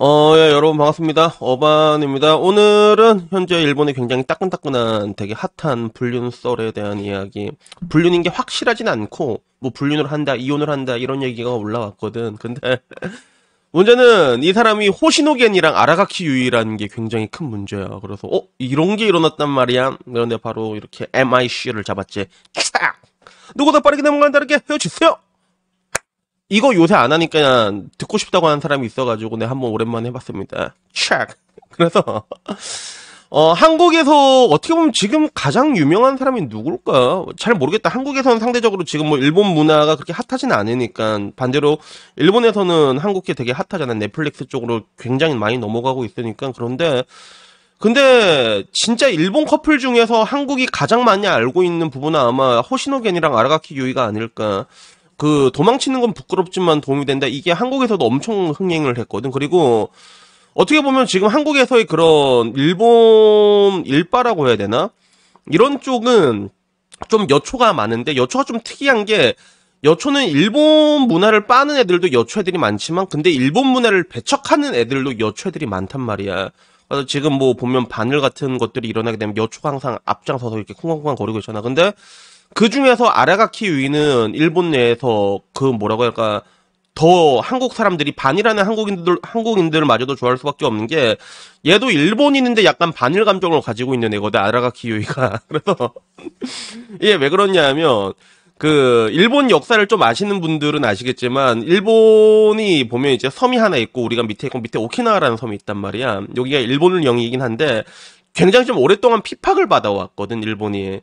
어, 예, 여러분 반갑습니다. 어반입니다. 오늘은 현재 일본의 굉장히 따끈따끈한 되게 핫한 불륜 썰에 대한 이야기. 불륜인 게 확실하진 않고 뭐 불륜을 한다, 이혼을 한다 이런 얘기가 올라왔거든. 근데 문제는 이 사람이 호시노겐이랑 아라가키 유이라는 게 굉장히 큰 문제야. 그래서 어 이런 게 일어났단 말이야. 그런데 바로 이렇게 MIC를 잡았지. 쫙! 누구보 빠르게 넘어간다 이렇게 헤어지세요. 이거 요새 안 하니까 듣고 싶다고 하는 사람이 있어가지고 내가 한번 오랜만에 해봤습니다. 쫙! 그래서 어, 한국에서 어떻게 보면 지금 가장 유명한 사람이 누굴까? 잘 모르겠다. 한국에서는 상대적으로 지금 뭐 일본 문화가 그렇게 핫하진 않으니까 반대로 일본에서는 한국이 되게 핫하잖아. 넷플릭스 쪽으로 굉장히 많이 넘어가고 있으니까 그런데 근데 진짜 일본 커플 중에서 한국이 가장 많이 알고 있는 부분은 아마 호시노겐이랑 아라가키 유이가 아닐까. 그 도망치는 건 부끄럽지만 도움이 된다. 이게 한국에서도 엄청 흥행을 했거든. 그리고 어떻게 보면 지금 한국에서의 그런 일본 일바라고 해야 되나? 이런 쪽은 좀 여초가 많은데 여초가 좀 특이한 게 여초는 일본 문화를 빠는 애들도 여초 애들이 많지만 근데 일본 문화를 배척하는 애들도 여초 애들이 많단 말이야. 그래서 지금 뭐 보면 바늘 같은 것들이 일어나게 되면 여초가 항상 앞장서서 이렇게 쿵쾅쿵쾅 거리고 있잖아. 근데 그 중에서 아라가키 위는 일본 내에서 그 뭐라고 할까 더 한국 사람들이 반이라는 한국인들 한국인들을 마저도 좋아할 수밖에 없는 게 얘도 일본인인데 약간 반일 감정을 가지고 있는 애거든 아라가 키요이가 그래서 이게 왜 그러냐면 그 일본 역사를 좀 아시는 분들은 아시겠지만 일본이 보면 이제 섬이 하나 있고 우리가 밑에 있고 밑에 오키나와라는 섬이 있단 말이야 여기가 일본을 영이긴 한데 굉장히 좀 오랫동안 피팍을 받아왔거든 일본이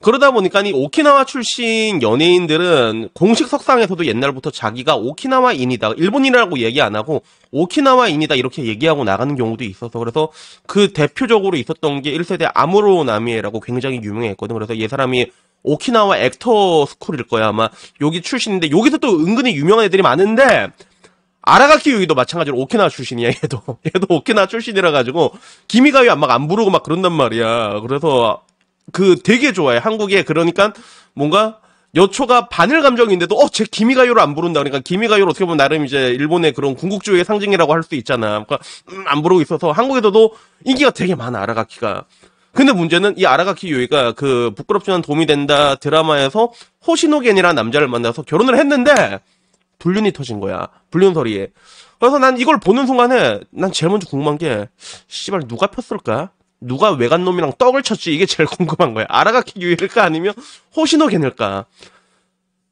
그러다 보니까 이 오키나와 출신 연예인들은 공식 석상에서도 옛날부터 자기가 오키나와인이다. 일본인이라고 얘기 안 하고 오키나와인이다 이렇게 얘기하고 나가는 경우도 있어서 그래서 그 대표적으로 있었던 게 1세대 아무로 나미에라고 굉장히 유명했거든. 그래서 얘 사람이 오키나와 액터 스쿨일 거야 아마 여기 출신인데 여기서 또 은근히 유명한 애들이 많은데 아라가키 유기도 마찬가지로 오키나와 출신이야 얘도 얘도 오키나와 출신이라 가지고 기미가위 안막 안 부르고 막 그런단 말이야 그래서 그 되게 좋아해. 한국에 그러니까 뭔가 여초가 반일 감정인데도 어제 기미가요를 안 부른다 그러니까 기미가요를 어떻게 보면 나름 이제 일본의 그런 궁극주의의 상징이라고 할 수 있잖아 그러니까 음, 안 부르고 있어서 한국에서도 인기가 되게 많아 아라가키가 근데 문제는 이 아라가키 요이가 그 부끄럽지만 도움이 된다 드라마에서 호시노겐이라는 남자를 만나서 결혼을 했는데 불륜이 터진 거야 불륜설이에 그래서 난 이걸 보는 순간에 난 제일 먼저 궁금한 게 씨발 누가 폈을까 누가 외간놈이랑 떡을 쳤지 이게 제일 궁금한 거야. 아라가키 유일까 아니면 호시노겐일까?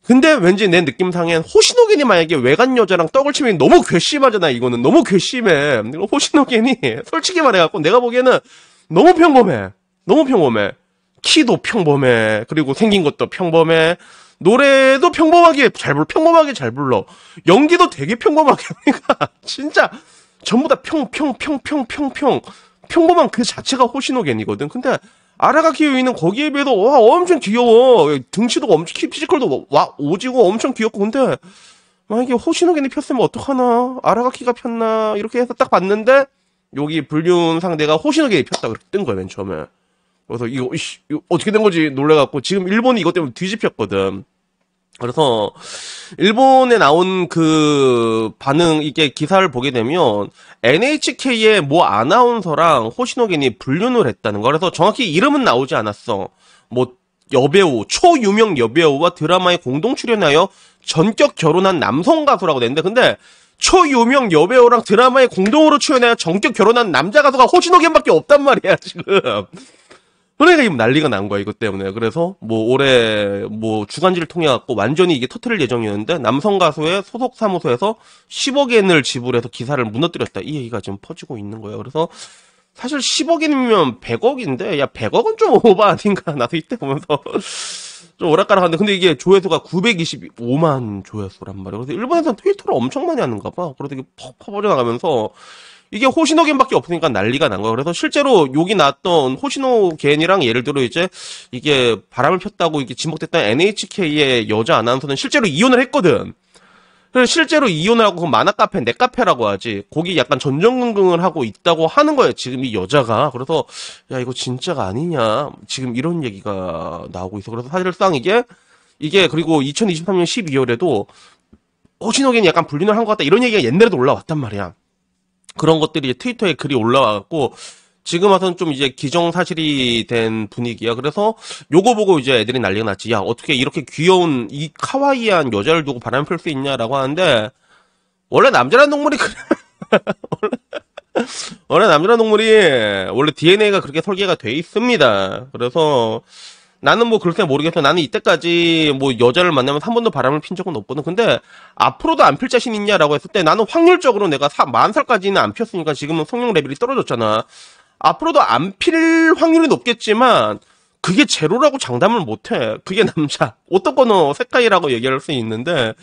근데 왠지 내 느낌상엔 호시노겐이 만약에 외간 여자랑 떡을 치면 너무 괘씸하잖아 이거는 너무 괘씸해. 호시노겐이 솔직히 말해갖고 내가 보기에는 너무 평범해. 너무 평범해. 키도 평범해. 그리고 생긴 것도 평범해. 노래도 평범하게 잘 불러. 평범하게 잘 불러. 연기도 되게 평범하게. 그러니까 진짜 전부 다 평평 평평 평 평. 평범한 그 자체가 호시노겐이거든. 근데 아라가키 유인은 거기에 비해도와 엄청 귀여워. 등치도 엄청 키 피지컬도 와 오지고 엄청 귀엽고 근데 만약에 호시노겐이 폈으면 어떡하나? 아라가키가 폈나? 이렇게 해서 딱 봤는데 여기 불륜 상대가 호시노겐이 폈다 그렇게 뜬 거야 맨 처음에. 그래서 이거, 이거 어떻게 된 거지 놀래갖고 지금 일본이 이것 때문에 뒤집혔거든. 그래서 일본에 나온 그 반응 이게 기사를 보게 되면 NHK의 모 아나운서랑 호시노겐이 불륜을 했다는 거. 그래서 정확히 이름은 나오지 않았어. 뭐 여배우 초유명 여배우와 드라마에 공동 출연하여 전격 결혼한 남성 가수라고 되는데 근데 초유명 여배우랑 드라마에 공동으로 출연하여 전격 결혼한 남자 가수가 호시노겐밖에 없단 말이야 지금. 그러니까 지 난리가 난 거야 이것 때문에 그래서 뭐 올해 뭐 주간지를 통해 갖고 완전히 이게 터트릴 예정이었는데 남성 가수의 소속 사무소에서 10억 엔을 지불해서 기사를 무너뜨렸다 이 얘기가 지금 퍼지고 있는 거예요 그래서 사실 10억이면 100억인데 야 100억은 좀 오버 아닌가 나도 이때 보면서 좀 오락가락한데 근데 이게 조회수가 925만 조회수란 말이에요 그래서 일본에서는 트위터를 엄청 많이 하는가 봐 그래서 이게 퍽 퍼버려 나가면서 이게 호신호겐밖에 없으니까 난리가 난 거예요. 그래서 실제로 욕이 났던 호신호겐이랑 예를 들어 이제 이게 바람을 폈다고 이게 지목됐던 NHK의 여자 아나운서는 실제로 이혼을 했거든. 그래서 실제로 이혼을 하고 그 만화 카페 내 카페라고 하지 거기 약간 전전긍긍을 하고 있다고 하는 거예요 지금 이 여자가 그래서 야 이거 진짜가 아니냐 지금 이런 얘기가 나오고 있어 그래서 사실상 이게 이게 그리고 2023년 12월에도 호신호겐이 약간 불륜을 한 것 같다 이런 얘기가 옛날에도 올라왔단 말이야 그런 것들이 트위터에 글이 올라와갖고 지금 와서는 좀 이제 기정사실이 된 분위기야. 그래서 요거 보고 이제 애들이 난리가 났지. 야, 어떻게 이렇게 귀여운 이 카와이한 여자를 두고 바람 필수 있냐라고 하는데 원래 남자란 동물이 그래 원래 남자란 동물이 원래 DNA가 그렇게 설계가 돼 있습니다. 그래서 나는 뭐 그렇게 모르겠어. 나는 이때까지 뭐 여자를 만나면 한 번도 바람을 핀 적은 없거든. 근데 앞으로도 안 필 자신 있냐라고 했을 때 나는 확률적으로 내가 사, 만 살까지는 안 피었으니까 지금은 성령 레벨이 떨어졌잖아. 앞으로도 안 필 확률이 높겠지만 그게 제로라고 장담을 못해. 그게 남자. 어떻거노 색깔이라고 얘기할 수 있는데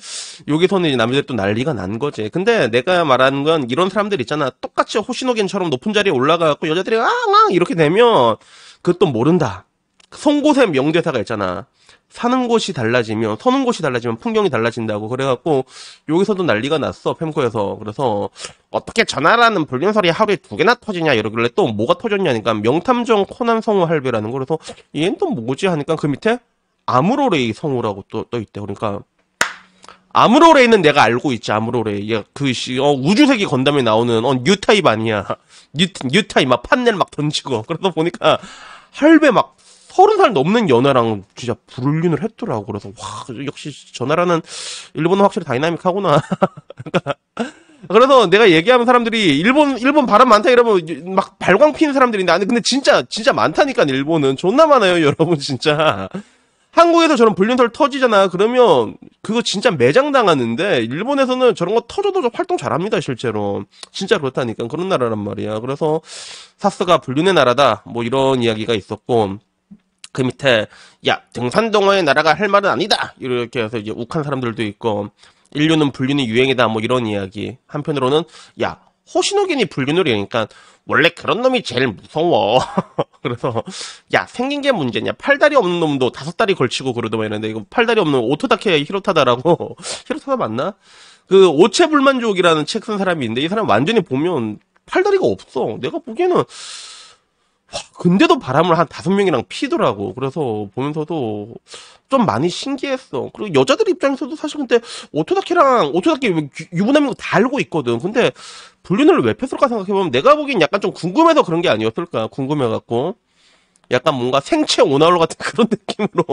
여기서는 남자들 또 난리가 난 거지. 근데 내가 말하는 건 이런 사람들 있잖아. 똑같이 호시노겐처럼 높은 자리에 올라가고 여자들이 앙앙 이렇게 되면 그것도 모른다. 송곳의 명대사가 있잖아. 사는 곳이 달라지면 서는 곳이 달라지면 풍경이 달라진다고 그래갖고 여기서도 난리가 났어 펜코에서 그래서 어떻게 전화라는 불륜 소이 하루에 두 개나 터지냐 이러길래 또 뭐가 터졌냐니까 명탐정 코난 성우 할배라는 거 그래서 얘는 또 뭐지 하니까 그 밑에 아무로레이 성우라고 또또 있대 그러니까 아무로레이는 내가 알고 있지 아무로레이 야그시 어, 우주세기 건담에 나오는 어, 뉴타입 아니야 뉴, 뉴타입 막 판넬 막 던지고 그러다 보니까 할배 막 서른 살 넘는 연애랑 진짜 불륜을 했더라고. 그래서, 와, 역시 전화라는 일본은 확실히 다이나믹하구나. 그래서 내가 얘기하면 사람들이 일본, 일본 바람 많다 이러면 막 발광 피는 사람들인데, 아니, 근데 진짜, 진짜 많다니까, 일본은. 존나 많아요, 여러분, 진짜. 한국에서 저런 불륜설 터지잖아. 그러면 그거 진짜 매장 당하는데 일본에서는 저런 거 터져도 활동 잘합니다. 실제로 진짜 그렇다니까 그런 나라란 말이야. 그래서 사스가 불륜의 나라다. 뭐 이런 이야기가 있었고 그 밑에 야 등산동호회 나라가 할 말은 아니다 이렇게 해서 이제 욱한 사람들도 있고 인류는 불류는 유행이다 뭐 이런 이야기 한편으로는 야호신호겐니 불륜이라니까 원래 그런 놈이 제일 무서워. 그래서 야 생긴 게 문제냐 팔다리 없는 놈도 다섯 다리 걸치고 그러더만는데 이 이거 팔다리 없는 오토다케 히로타다라고 히로타다 맞나? 그 오체 불만족이라는 책 쓴 사람이 있는데 이 사람 완전히 보면 팔다리가 없어. 내가 보기에는 근데도 바람을 한 다섯 명이랑 피더라고. 그래서 보면서도 좀 많이 신기했어. 그리고 여자들 입장에서도 사실 근데 오토다키랑 오토다키 유부남인 거 다 알고 있거든. 근데 불륜을 왜 폈을까 생각해보면 내가 보기엔 약간 좀 궁금해서 그런 게 아니었을까. 궁금해갖고. 약간 뭔가 생체 오나홀 같은 그런 느낌으로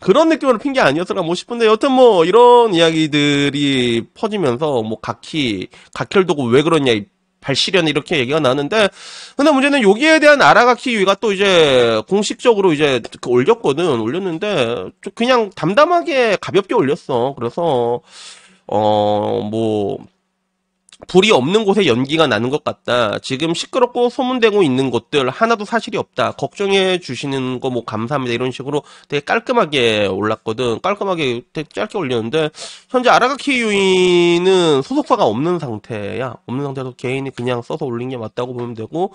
그런 느낌으로 핀 게 아니었을까 뭐 싶은데 여튼 뭐 이런 이야기들이 퍼지면서 뭐각히 각혈도고 왜 그러냐 발시련 이렇게 얘기가 나는데 근데 문제는 여기에 대한 아라가키 유이가 또 이제 공식적으로 이제 그 올렸거든 올렸는데 그냥 담담하게 가볍게 올렸어 그래서 어뭐 불이 없는 곳에 연기가 나는 것 같다. 지금 시끄럽고 소문되고 있는 것들 하나도 사실이 없다. 걱정해 주시는 거 뭐 감사합니다. 이런 식으로 되게 깔끔하게 올랐거든. 깔끔하게 되게 짧게 올렸는데 현재 아라가키 유인은 소속사가 없는 상태야. 없는 상태에서 개인이 그냥 써서 올린 게 맞다고 보면 되고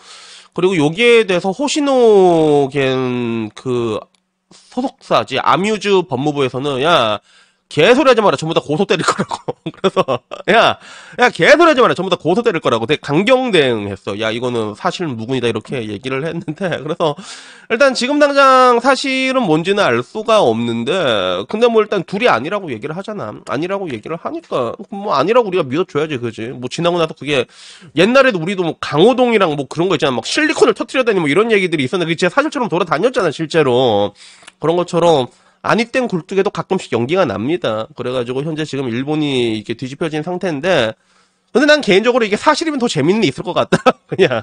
그리고 여기에 대해서 호시노겐 그 소속사지 아뮤즈 법무부에서는 야 개소리 하지 마라. 전부 다 고소 때릴 거라고. 그래서, 야, 야, 개소리 하지 마라. 전부 다 고소 때릴 거라고. 되게 강경대응 했어. 야, 이거는 사실 무근이다. 이렇게 얘기를 했는데. 그래서, 일단 지금 당장 사실은 뭔지는 알 수가 없는데, 근데 뭐 일단 둘이 아니라고 얘기를 하잖아. 아니라고 얘기를 하니까. 뭐 아니라고 우리가 믿어줘야지. 그지? 뭐 지나고 나서 그게, 옛날에도 우리도 뭐 강호동이랑 뭐 그런 거 있잖아. 막 실리콘을 터트려다니 뭐 이런 얘기들이 있었는데, 그게 진짜 사실처럼 돌아다녔잖아. 실제로. 그런 것처럼. 아니땐 굴뚝에도 가끔씩 연기가 납니다. 그래가지고 현재 지금 일본이 이렇게 뒤집혀진 상태인데 근데 난 개인적으로 이게 사실이면 더 재미는 있을 것 같다. 그냥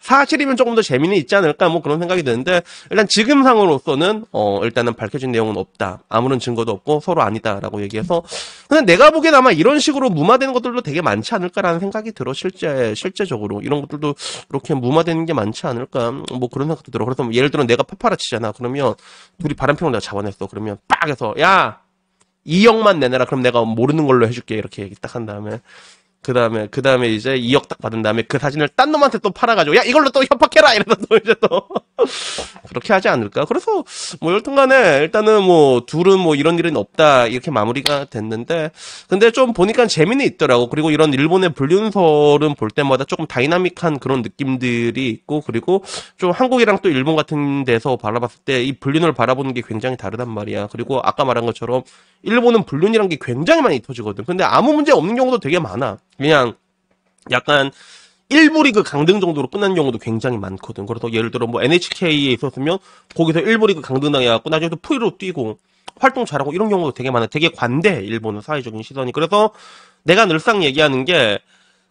사실이면 조금 더 재미는 있지 않을까 뭐 그런 생각이 드는데 일단 지금 상으로서는 어 일단은 밝혀진 내용은 없다. 아무런 증거도 없고 서로 아니다라고 얘기해서 근데 내가 보기엔 아마 이런 식으로 무마되는 것들도 되게 많지 않을까라는 생각이 들어 실제 실제적으로 이런 것들도 이렇게 무마되는 게 많지 않을까 뭐 그런 생각도 들어. 그래서 뭐 예를 들어 내가 파파라치잖아. 그러면 둘이 바람피우는 내가 잡아냈어. 그러면 빡 해서 야 2억만 내내라. 그럼 내가 모르는 걸로 해줄게. 이렇게 얘기 딱 한 다음에 그 다음에, 그 다음에 이제 2억 딱 받은 다음에 그 사진을 딴 놈한테 또 팔아가지고, 야, 이걸로 또 협박해라! 이러면서 또 이제 또. 그렇게 하지 않을까? 그래서 뭐 여튼간에 일단은 뭐 둘은 뭐 이런 일은 없다 이렇게 마무리가 됐는데 근데 좀 보니까 재미는 있더라고. 그리고 이런 일본의 불륜설은 볼 때마다 조금 다이나믹한 그런 느낌들이 있고 그리고 좀 한국이랑 또 일본 같은 데서 바라봤을 때 이 불륜을 바라보는 게 굉장히 다르단 말이야. 그리고 아까 말한 것처럼 일본은 불륜이란 게 굉장히 많이 터지거든. 근데 아무 문제 없는 경우도 되게 많아. 그냥 약간 일부 리그 강등 정도로 끝난 경우도 굉장히 많거든. 그래서 예를 들어 뭐 NHK에 있었으면 거기서 일부 리그 강등당해갖고 나중에 또 프리로 뛰고 활동 잘하고 이런 경우도 되게 많아. 되게 관대 일본은 사회적인 시선이. 그래서 내가 늘상 얘기하는 게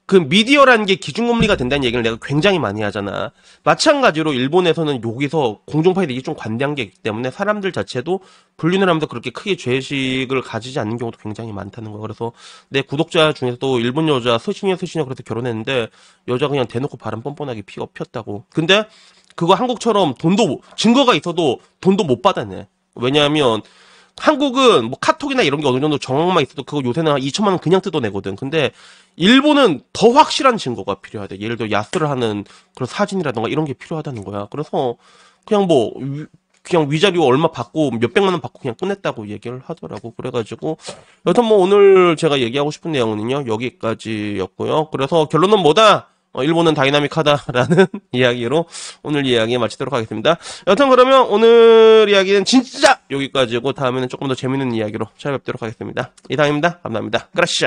그 미디어라는 게 기준금리가 된다는 얘기를 내가 굉장히 많이 하잖아. 마찬가지로 일본에서는 여기서 공중파에 대게좀 관대한 게 있기 때문에 사람들 자체도 불륜을 하면서 그렇게 크게 죄의식을 가지지 않는 경우도 굉장히 많다는 거야. 그래서 내 구독자 중에서도 일본 여자 스시녀 스시녀 그래서 결혼했는데 여자 그냥 대놓고 바람 뻔뻔하게 피엎폈다고 근데 그거 한국처럼 돈도 증거가 있어도 돈도 못 받아내. 왜냐하면 한국은 뭐 카톡이나 이런 게 어느 정도 정황만 있어도 그거 요새는 한 2천만 원 그냥 뜯어내거든. 근데 일본은 더 확실한 증거가 필요하대. 예를 들어 야스를 하는 그런 사진이라던가 이런 게 필요하다는 거야. 그래서 그냥 뭐 위, 그냥 위자료 얼마 받고 몇백만 원 받고 그냥 끝냈다고 얘기를 하더라고. 그래가지고 여튼 뭐 오늘 제가 얘기하고 싶은 내용은요 여기까지였고요. 그래서 결론은 뭐다? 어, 일본은 다이나믹하다라는 이야기로 오늘 이야기 마치도록 하겠습니다. 여튼 그러면 오늘 이야기는 진짜 여기까지고 다음에는 조금 더 재밌는 이야기로 찾아뵙도록 하겠습니다. 이상입니다. 감사합니다. 그라시